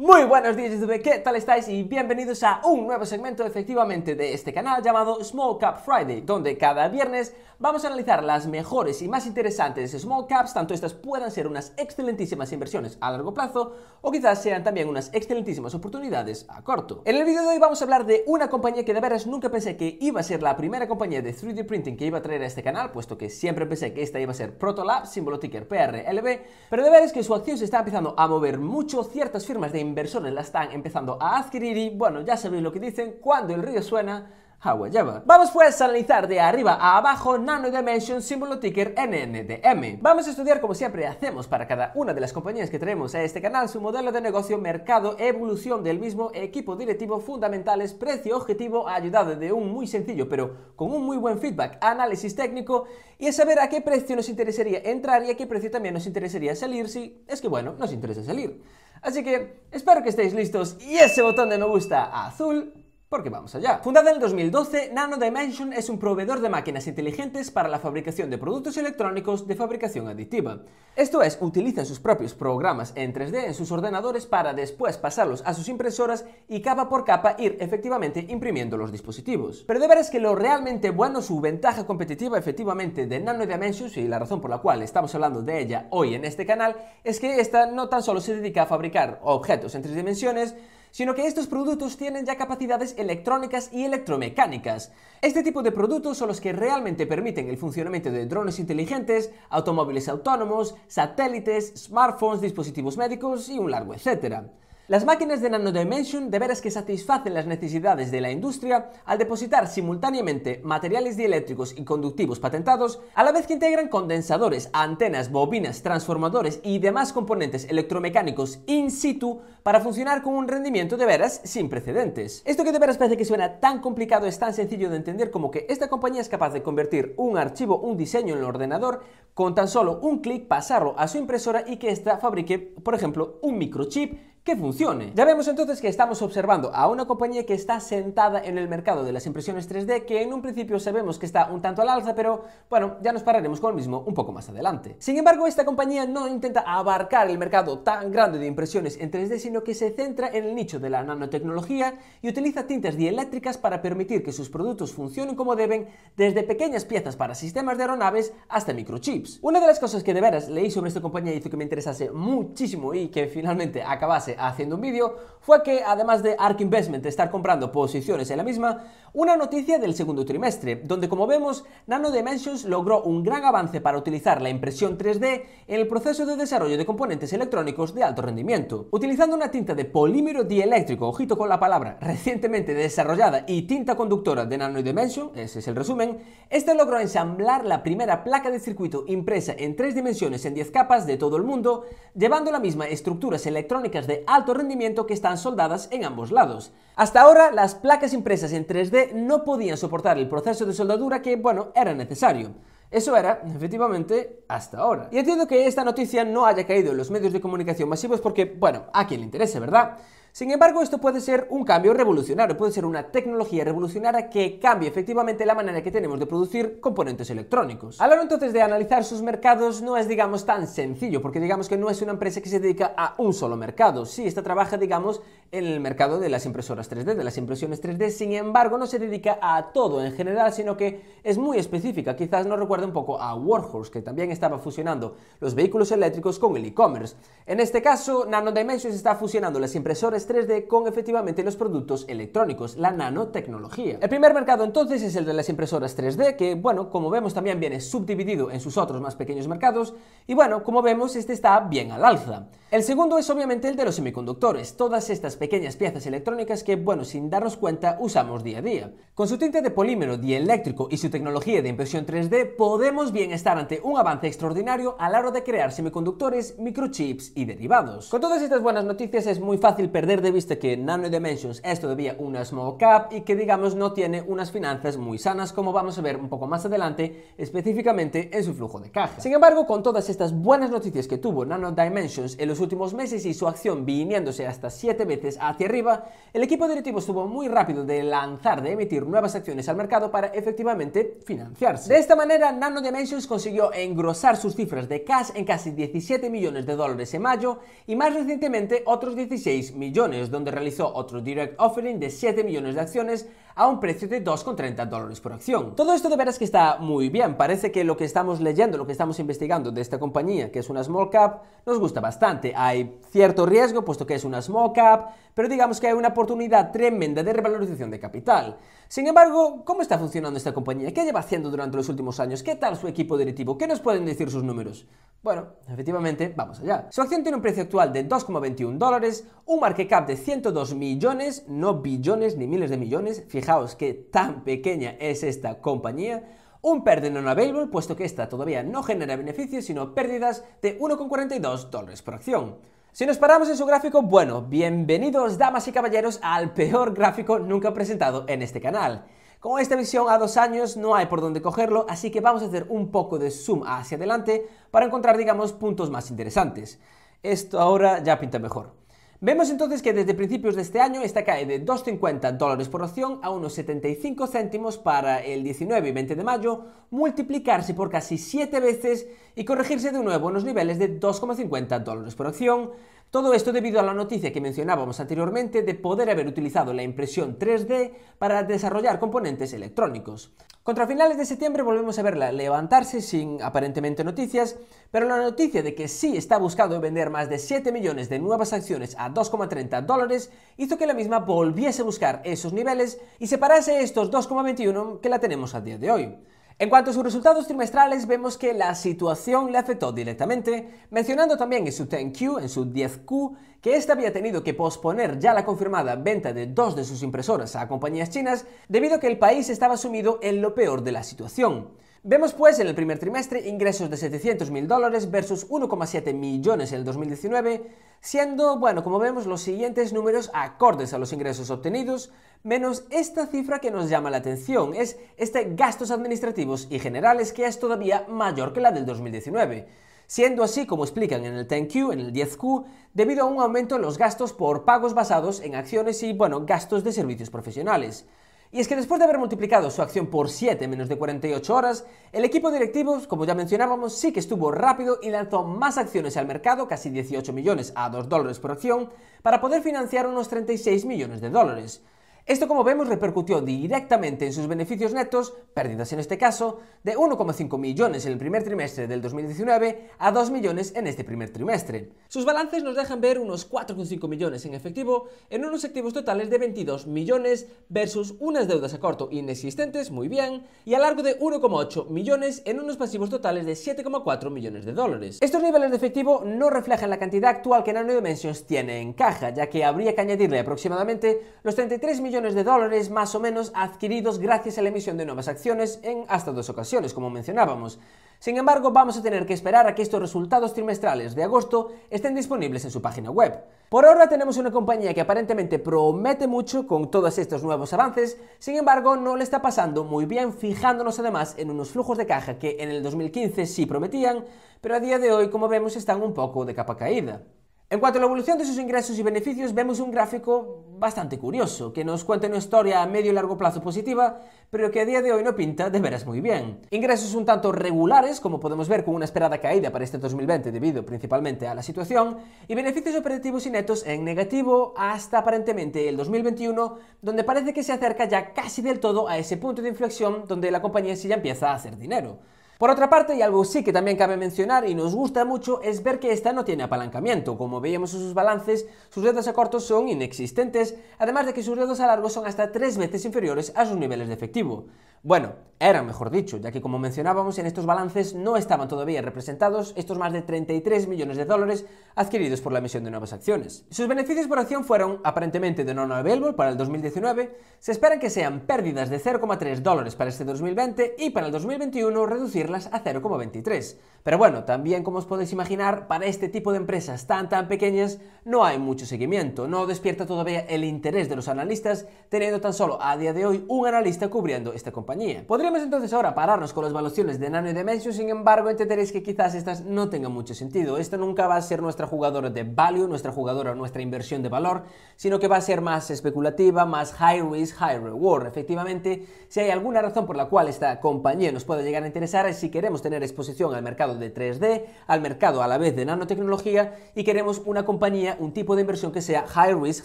Muy buenos días YouTube, ¿qué tal estáis? Y bienvenidos a un nuevo segmento efectivamente de este canal llamado Small Cap Friday, donde cada viernes vamos a analizar las mejores y más interesantes small caps, tanto estas puedan ser unas excelentísimas inversiones a largo plazo o quizás sean también unas excelentísimas oportunidades a corto. En el vídeo de hoy vamos a hablar de una compañía que de veras nunca pensé que iba a ser la primera compañía de 3D printing que iba a traer a este canal, puesto que siempre pensé que esta iba a ser Protolab, símbolo ticker PRLB, pero de veras que su acción se está empezando a mover mucho, ciertas firmas de inversores la están empezando a adquirir y bueno, ya sabéis lo que dicen, cuando el río suena, agua lleva. Vamos pues a analizar de arriba a abajo Nano Dimension símbolo ticker NNDM. Vamos a estudiar como siempre hacemos para cada una de las compañías que traemos a este canal su modelo de negocio, mercado, evolución del mismo, equipo directivo, fundamentales, precio objetivo, ayudado de un muy sencillo pero con un muy buen feedback, análisis técnico y a saber a qué precio nos interesaría entrar y a qué precio también nos interesaría salir si es que bueno, nos interesa salir. Así que espero que estéis listos y ese botón de me gusta azul porque vamos allá. Fundada en 2012, Nano Dimension es un proveedor de máquinas inteligentes para la fabricación de productos electrónicos de fabricación aditiva. Esto es, utilizan sus propios programas en 3D en sus ordenadores para después pasarlos a sus impresoras y capa por capa ir efectivamente imprimiendo los dispositivos. Pero de veras que lo realmente bueno, su ventaja competitiva efectivamente de Nano Dimension y la razón por la cual estamos hablando de ella hoy en este canal, es que esta no tan solo se dedica a fabricar objetos en tres dimensiones, sino que estos productos tienen ya capacidades electrónicas y electromecánicas. Este tipo de productos son los que realmente permiten el funcionamiento de drones inteligentes, automóviles autónomos, satélites, smartphones, dispositivos médicos y un largo etcétera. Las máquinas de NanoDimension de veras que satisfacen las necesidades de la industria al depositar simultáneamente materiales dieléctricos y conductivos patentados, a la vez que integran condensadores, antenas, bobinas, transformadores y demás componentes electromecánicos in situ para funcionar con un rendimiento de veras sin precedentes. Esto que de veras parece que suena tan complicado es tan sencillo de entender como que esta compañía es capaz de convertir un archivo, un diseño en el ordenador, con tan solo un clic pasarlo a su impresora y que esta fabrique, por ejemplo, un microchip que funcione. Ya vemos entonces que estamos observando a una compañía que está sentada en el mercado de las impresiones 3D, que en un principio sabemos que está un tanto al alza, pero bueno, ya nos pararemos con el mismo un poco más adelante. Sin embargo, esta compañía no intenta abarcar el mercado tan grande de impresiones en 3D, sino que se centra en el nicho de la nanotecnología y utiliza tintas dieléctricas para permitir que sus productos funcionen como deben, desde pequeñas piezas para sistemas de aeronaves hasta microchips. Una de las cosas que de veras leí sobre esta compañía y hizo que me interesase muchísimo y que finalmente acabase haciendo un vídeo fue que, además de Ark Investment estar comprando posiciones en la misma, una noticia del segundo trimestre, donde como vemos, Nano Dimensions logró un gran avance para utilizar la impresión 3D en el proceso de desarrollo de componentes electrónicos de alto rendimiento, utilizando una tinta de polímero dieléctrico, ojito con la palabra, recientemente desarrollada y tinta conductora de Nano Dimension, ese es el resumen, este logró ensamblar la primera placa de circuito impresa en tres dimensiones en 10 capas de todo el mundo, llevando la misma estructuras electrónicas de alto rendimiento que están soldadas en ambos lados. Hasta ahora, las placas impresas en 3D no podían soportar el proceso de soldadura que, bueno, era necesario. Eso era, efectivamente, hasta ahora. Y entiendo que esta noticia no haya caído en los medios de comunicación masivos porque, bueno, a quien le interese, ¿verdad? Sin embargo, esto puede ser un cambio revolucionario, puede ser una tecnología revolucionaria que cambie efectivamente la manera que tenemos de producir componentes electrónicos. Hablar entonces de analizar sus mercados no es, digamos, tan sencillo, porque digamos que no es una empresa que se dedica a un solo mercado. Sí, esta trabaja, digamos, en el mercado de las impresoras 3D, de las impresiones 3D. Sin embargo, no se dedica a todo en general, sino que es muy específica. Quizás nos recuerde un poco a Warhorse, que también estaba fusionando los vehículos eléctricos con el e-commerce. En este caso, Nano Dimensions está fusionando las impresoras 3D con efectivamente los productos electrónicos, la nanotecnología. El primer mercado entonces es el de las impresoras 3D, que bueno, como vemos también viene subdividido en sus otros más pequeños mercados, y bueno, como vemos, este está bien al alza. El segundo es obviamente el de los semiconductores. Todas estas pequeñas piezas electrónicas que, bueno, sin darnos cuenta, usamos día a día. Con su tinte de polímero dieléctrico y su tecnología de impresión 3D, podemos bien estar ante un avance extraordinario a la hora de crear semiconductores, microchips y derivados. Con todas estas buenas noticias es muy fácil perder de vista que Nano Dimensions es todavía una small cap y que digamos no tiene unas finanzas muy sanas como vamos a ver un poco más adelante, específicamente en su flujo de caja. Sin embargo, con todas estas buenas noticias que tuvo Nano Dimensions en los últimos meses y su acción viniéndose hasta 7 veces hacia arriba, el equipo directivo estuvo muy rápido de lanzar, de emitir nuevas acciones al mercado para efectivamente financiarse. De esta manera, Nano Dimensions consiguió engrosar sus cifras de cash en casi 17 millones de dólares en mayo y más recientemente otros 16 millones, donde realizó otro direct offering de 7 millones de acciones a un precio de 2,30 dólares por acción. Todo esto de veras que está muy bien, parece que lo que estamos leyendo, lo que estamos investigando de esta compañía, que es una small cap, nos gusta bastante. Hay cierto riesgo, puesto que es una small cap, pero digamos que hay una oportunidad tremenda de revalorización de capital. Sin embargo, ¿cómo está funcionando esta compañía? ¿Qué lleva haciendo durante los últimos años? ¿Qué tal su equipo directivo? ¿Qué nos pueden decir sus números? Bueno, efectivamente, vamos allá. Su acción tiene un precio actual de 2,21 dólares, un market cap de 102 millones, no billones ni miles de millones, Fijaos que tan pequeña es esta compañía. Un pérdida available, puesto que esta todavía no genera beneficios, sino pérdidas de 1,42 dólares por acción. Si nos paramos en su gráfico, bueno, bienvenidos damas y caballeros al peor gráfico nunca presentado en este canal. Con esta visión a dos años no hay por dónde cogerlo, así que vamos a hacer un poco de zoom hacia adelante para encontrar, digamos, puntos más interesantes. Esto ahora ya pinta mejor. Vemos entonces que desde principios de este año esta cae de 2,50 dólares por acción a unos 75 céntimos para el 19 y 20 de mayo, multiplicarse por casi 7 veces y corregirse de nuevo en los niveles de 2,50 dólares por acción todo esto debido a la noticia que mencionábamos anteriormente de poder haber utilizado la impresión 3D para desarrollar componentes electrónicos. Contra finales de septiembre volvemos a verla levantarse sin aparentemente noticias, pero la noticia de que sí está buscando vender más de 7 millones de nuevas acciones a 2,30 dólares hizo que la misma volviese a buscar esos niveles y separase estos 2,21 que la tenemos a día de hoy. En cuanto a sus resultados trimestrales, vemos que la situación le afectó directamente, mencionando también en su 10Q, en su 10Q, que ésta este había tenido que posponer ya la confirmada venta de dos de sus impresoras a compañías chinas debido a que el país estaba sumido en lo peor de la situación. Vemos pues en el primer trimestre ingresos de 700.000 dólares versus 1,7 millones en el 2019, siendo, bueno, como vemos, los siguientes números acordes a los ingresos obtenidos, menos esta cifra que nos llama la atención, es este gastos administrativos y generales que es todavía mayor que la del 2019. Siendo así, como explican en el 10Q, en el 10Q, debido a un aumento en los gastos por pagos basados en acciones y, bueno, gastos de servicios profesionales. Y es que después de haber multiplicado su acción por 7 en menos de 48 horas, el equipo directivo, como ya mencionábamos, sí que estuvo rápido y lanzó más acciones al mercado, casi 18 millones a 2 dólares por acción, para poder financiar unos 36 millones de dólares. Esto, como vemos, repercutió directamente en sus beneficios netos, pérdidas en este caso, de 1,5 millones en el primer trimestre del 2019 a 2 millones en este primer trimestre. Sus balances nos dejan ver unos 4,5 millones en efectivo en unos activos totales de 22 millones versus unas deudas a corto inexistentes, muy bien, y a largo de 1,8 millones en unos pasivos totales de 7,4 millones de dólares. Estos niveles de efectivo no reflejan la cantidad actual que Nano Dimensions tiene en caja, ya que habría que añadirle aproximadamente los 33 millones de dólares más o menos adquiridos gracias a la emisión de nuevas acciones en hasta dos ocasiones, como mencionábamos. Sin embargo, vamos a tener que esperar a que estos resultados trimestrales de agosto estén disponibles en su página web. Por ahora tenemos una compañía que aparentemente promete mucho con todos estos nuevos avances, sin embargo no le está pasando muy bien fijándonos además en unos flujos de caja que en el 2015 sí prometían, pero a día de hoy como vemos están un poco de capa caída. En cuanto a la evolución de sus ingresos y beneficios, vemos un gráfico bastante curioso, que nos cuenta una historia a medio y largo plazo positiva, pero que a día de hoy no pinta de veras muy bien. Ingresos un tanto regulares, como podemos ver con una esperada caída para este 2020 debido principalmente a la situación, y beneficios operativos y netos en negativo hasta aparentemente el 2021, donde parece que se acerca ya casi del todo a ese punto de inflexión donde la compañía sí ya empieza a hacer dinero. Por otra parte, y algo sí que también cabe mencionar y nos gusta mucho, es ver que esta no tiene apalancamiento. Como veíamos en sus balances, sus riesgos a corto son inexistentes, además de que sus riesgos a largo son hasta tres veces inferiores a sus niveles de efectivo. Bueno, era mejor dicho, ya que como mencionábamos en estos balances no estaban todavía representados estos más de 33 millones de dólares adquiridos por la emisión de nuevas acciones. Sus beneficios por acción fueron aparentemente de non-available para el 2019, se esperan que sean pérdidas de 0,3 dólares para este 2020 y para el 2021 reducirlas a 0,23. Pero bueno, también como os podéis imaginar, para este tipo de empresas tan tan pequeñas no hay mucho seguimiento, no despierta todavía el interés de los analistas, teniendo tan solo a día de hoy un analista cubriendo esta compañía. Podríamos entonces ahora pararnos con las evaluaciones de Nano y de sin embargo entenderéis que quizás estas no tengan mucho sentido. Esta nunca va a ser nuestra jugadora de value, nuestra jugadora, nuestra inversión de valor, sino que va a ser más especulativa, más high risk, high reward. Efectivamente, si hay alguna razón por la cual esta compañía nos puede llegar a interesar es si queremos tener exposición al mercado de 3D, al mercado a la vez de nanotecnología y queremos una compañía, un tipo de inversión que sea high risk,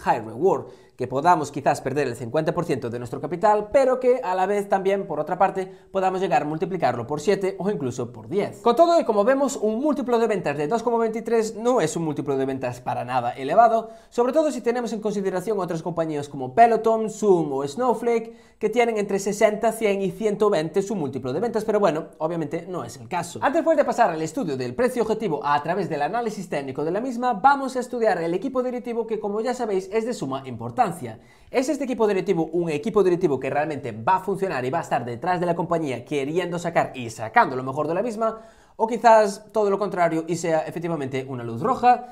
high reward, que podamos quizás perder el 50% de nuestro capital, pero que a la vez también por otra parte, podamos llegar a multiplicarlo por 7 o incluso por 10. Con todo, y como vemos, un múltiplo de ventas de 2,23 no es un múltiplo de ventas para nada elevado, sobre todo si tenemos en consideración otras compañías como Peloton, Zoom o Snowflake, que tienen entre 60, 100 y 120 su múltiplo de ventas, pero bueno, obviamente no es el caso. Antes pues de pasar al estudio del precio objetivo a través del análisis técnico de la misma, vamos a estudiar el equipo directivo que como ya sabéis es de suma importancia. ¿Es este equipo directivo un equipo directivo que realmente va a funcionar y va a estar detrás de la compañía queriendo sacar y sacando lo mejor de la misma, o quizás todo lo contrario y sea efectivamente una luz roja.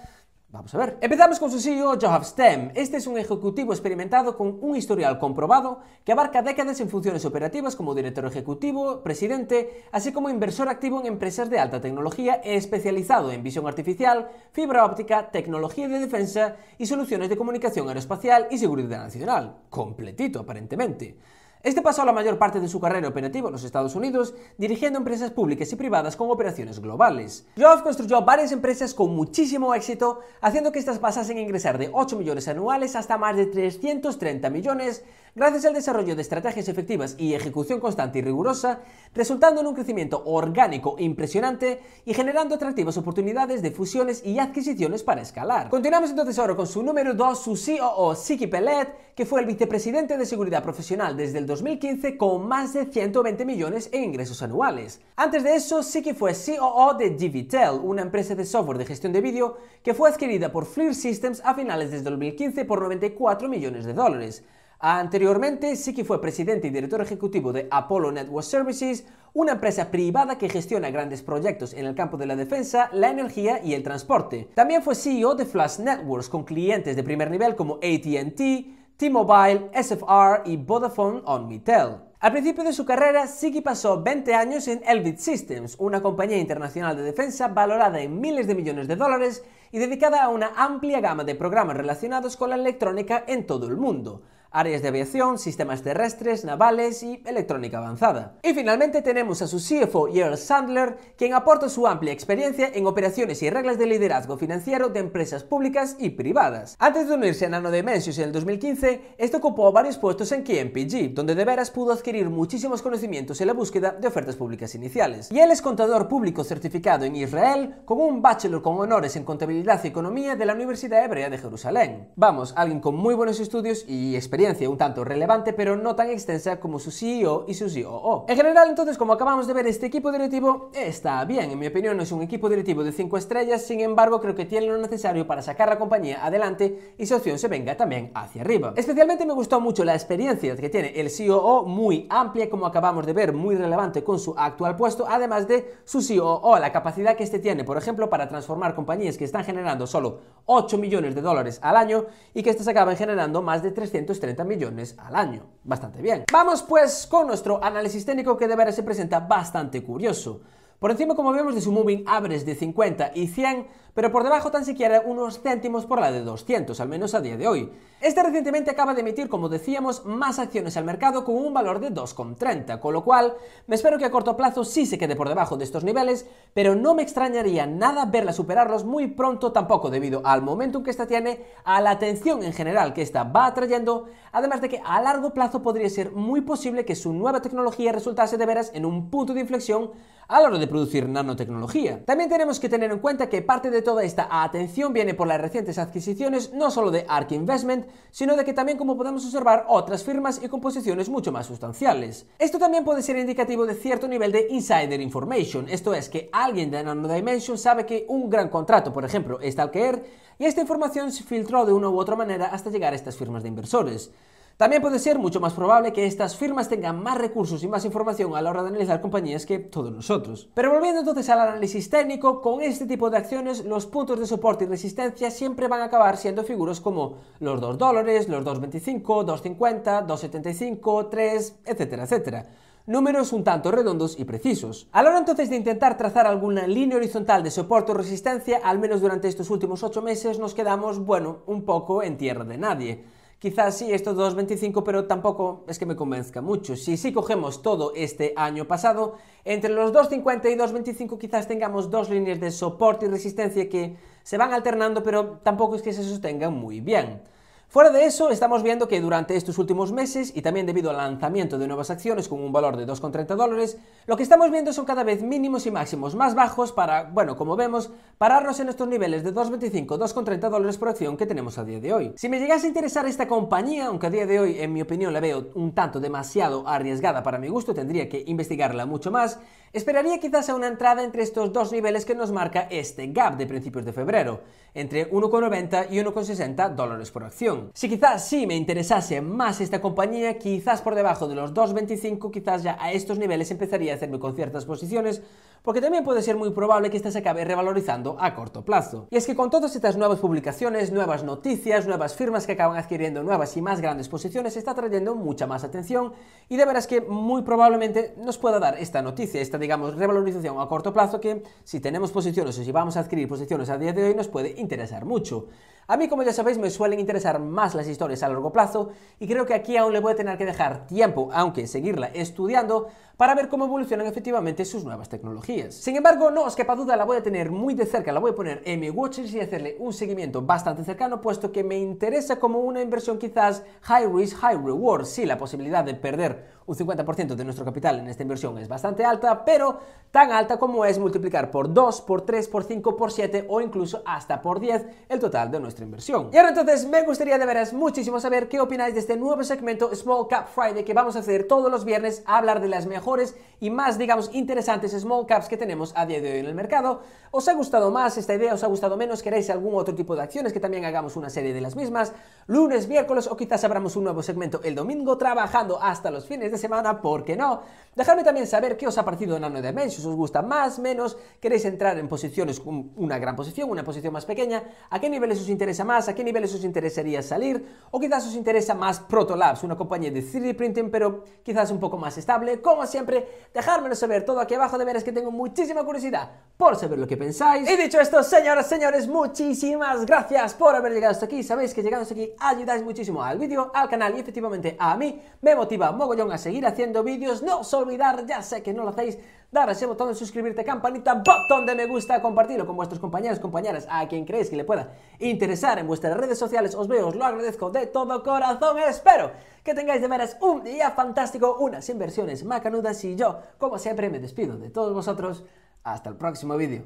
Vamos a ver. Empezamos con su CEO, Johav Stem. Este es un ejecutivo experimentado con un historial comprobado que abarca décadas en funciones operativas como director ejecutivo, presidente, así como inversor activo en empresas de alta tecnología especializado en visión artificial, fibra óptica, tecnología de defensa y soluciones de comunicación aeroespacial y seguridad nacional. Completito, aparentemente. Este pasó la mayor parte de su carrera operativa en los Estados Unidos, dirigiendo empresas públicas y privadas con operaciones globales. Jobs construyó varias empresas con muchísimo éxito, haciendo que estas pasasen a ingresar de 8 millones anuales hasta más de 330 millones, gracias al desarrollo de estrategias efectivas y ejecución constante y rigurosa, resultando en un crecimiento orgánico impresionante y generando atractivas oportunidades de fusiones y adquisiciones para escalar. Continuamos entonces ahora con su número 2, su COO, e Siki Pellet, que fue el vicepresidente de seguridad profesional desde el 2015 con más de 120 millones en ingresos anuales. Antes de eso sí que fue COO de Divitel, una empresa de software de gestión de vídeo que fue adquirida por FLIR Systems a finales de 2015 por 94 millones de dólares. Anteriormente sí que fue presidente y director ejecutivo de Apollo Network Services, una empresa privada que gestiona grandes proyectos en el campo de la defensa, la energía y el transporte. También fue CEO de Flash Networks con clientes de primer nivel como ATT, T-Mobile, SFR y Vodafone on Mitel. Al principio de su carrera, Siki pasó 20 años en Elbit Systems, una compañía internacional de defensa valorada en miles de millones de dólares y dedicada a una amplia gama de programas relacionados con la electrónica en todo el mundo, áreas de aviación, sistemas terrestres, navales y electrónica avanzada. Y finalmente tenemos a su CFO Earl Sandler, quien aporta su amplia experiencia en operaciones y reglas de liderazgo financiero de empresas públicas y privadas. Antes de unirse a Nano Dimensions en el 2015, este ocupó varios puestos en KMPG, donde de veras pudo adquirir muchísimos conocimientos en la búsqueda de ofertas públicas iniciales. Y él es contador público certificado en Israel con un bachelor con honores en contabilidad y economía de la Universidad Hebrea de Jerusalén. Vamos, alguien con muy buenos estudios y experiencia un tanto relevante, pero no tan extensa como su CEO y su COO. En general, entonces, como acabamos de ver, este equipo directivo está bien. En mi opinión, es un equipo directivo de 5 estrellas, sin embargo, creo que tiene lo necesario para sacar la compañía adelante y su opción se venga también hacia arriba. Especialmente me gustó mucho la experiencia que tiene el COO, e muy amplia, como acabamos de ver, muy relevante con su actual puesto, además de su COO, e la capacidad que este tiene, por ejemplo, para transformar compañías que están generando solo 8 millones de dólares al año y que estas acaban generando más de 330 millones al año. Bastante bien. Vamos pues con nuestro análisis técnico que de veras se presenta bastante curioso. Por encima, como vemos, de su moving abres de 50 y 100, pero por debajo tan siquiera unos céntimos por la de 200, al menos a día de hoy. Este recientemente acaba de emitir, como decíamos, más acciones al mercado con un valor de 2,30, con lo cual me espero que a corto plazo sí se quede por debajo de estos niveles, pero no me extrañaría nada verla superarlos muy pronto tampoco debido al momentum que esta tiene, a la atención en general que esta va atrayendo, además de que a largo plazo podría ser muy posible que su nueva tecnología resultase de veras en un punto de inflexión a la hora de producir nanotecnología. También tenemos que tener en cuenta que parte de toda esta atención viene por las recientes adquisiciones no solo de ARK Investment, sino de que también como podemos observar otras firmas y composiciones mucho más sustanciales. Esto también puede ser indicativo de cierto nivel de insider information, esto es que alguien de Nano Dimension sabe que un gran contrato, por ejemplo, está al caer y esta información se filtró de una u otra manera hasta llegar a estas firmas de inversores. También puede ser mucho más probable que estas firmas tengan más recursos y más información a la hora de analizar compañías que todos nosotros. Pero volviendo entonces al análisis técnico, con este tipo de acciones los puntos de soporte y resistencia siempre van a acabar siendo figuras como los 2 dólares, los 2.25, 2.50, 2.75, 3, etcétera, etcétera números un tanto redondos y precisos. A la hora entonces de intentar trazar alguna línea horizontal de soporte o resistencia, al menos durante estos últimos 8 meses nos quedamos, bueno, un poco en tierra de nadie. Quizás sí, estos 2.25, pero tampoco es que me convenzca mucho. Si sí cogemos todo este año pasado, entre los 2.50 y 2.25 quizás tengamos dos líneas de soporte y resistencia que se van alternando, pero tampoco es que se sostengan muy bien. Fuera de eso, estamos viendo que durante estos últimos meses y también debido al lanzamiento de nuevas acciones con un valor de 2,30 dólares, lo que estamos viendo son cada vez mínimos y máximos más bajos para, bueno, como vemos, pararnos en estos niveles de 2,25, 2,30 dólares por acción que tenemos a día de hoy. Si me llegase a interesar esta compañía, aunque a día de hoy en mi opinión la veo un tanto demasiado arriesgada para mi gusto, tendría que investigarla mucho más, esperaría quizás a una entrada entre estos dos niveles que nos marca este gap de principios de febrero, entre 1,90 y 1,60 dólares por acción. Si quizás sí me interesase más esta compañía, quizás por debajo de los 2.25, quizás ya a estos niveles empezaría a hacerme con ciertas posiciones, porque también puede ser muy probable que esta se acabe revalorizando a corto plazo. Y es que con todas estas nuevas publicaciones, nuevas noticias, nuevas firmas que acaban adquiriendo nuevas y más grandes posiciones, está trayendo mucha más atención y de veras que muy probablemente nos pueda dar esta noticia, esta digamos revalorización a corto plazo que si tenemos posiciones o si vamos a adquirir posiciones a día de hoy nos puede interesar mucho. A mí, como ya sabéis, me suelen interesar más las historias a largo plazo y creo que aquí aún le voy a tener que dejar tiempo, aunque seguirla estudiando, para ver cómo evolucionan efectivamente sus nuevas tecnologías. Sin embargo, no os quepa duda, la voy a tener muy de cerca, la voy a poner en mi Watches y hacerle un seguimiento bastante cercano, puesto que me interesa como una inversión quizás high risk, high reward, sí, la posibilidad de perder un 50% de nuestro capital en esta inversión es bastante alta, pero tan alta como es multiplicar por 2, por 3, por 5, por 7 o incluso hasta por 10 el total de nuestra inversión. Y ahora entonces me gustaría de veras muchísimo saber qué opináis de este nuevo segmento Small Cap Friday que vamos a hacer todos los viernes a hablar de las mejores y más, digamos, interesantes small caps que tenemos a día de hoy en el mercado. ¿Os ha gustado más esta idea? ¿Os ha gustado menos? ¿Queréis algún otro tipo de acciones que también hagamos una serie de las mismas? Lunes, miércoles o quizás abramos un nuevo segmento el domingo trabajando hasta los fines de semana, ¿por qué no? Dejadme también saber qué os ha parecido Nano Dimensions, os gusta más, menos, queréis entrar en posiciones, con una gran posición, una posición más pequeña, a qué niveles os interesa más, a qué niveles os interesaría salir, o quizás os interesa más Protolabs, una compañía de 3D printing, pero quizás un poco más estable. Como siempre, dejármelo saber todo aquí abajo, de veras que tengo muchísima curiosidad por saber lo que pensáis. Y dicho esto, señoras, señores, muchísimas gracias por haber llegado hasta aquí. Sabéis que llegando hasta aquí ayudáis muchísimo al vídeo, al canal y efectivamente a mí me motiva mogollón a seguir haciendo vídeos. No os olvidar, ya sé que no lo hacéis, dar ese botón de suscribirte, campanita, botón de me gusta, compartirlo con vuestros compañeros, compañeras, a quien creéis que le pueda interesar en vuestras redes sociales. Os veo, os lo agradezco de todo corazón. Espero que tengáis de veras un día fantástico, unas inversiones macanudas y yo, como siempre, me despido de todos vosotros. Hasta el próximo vídeo.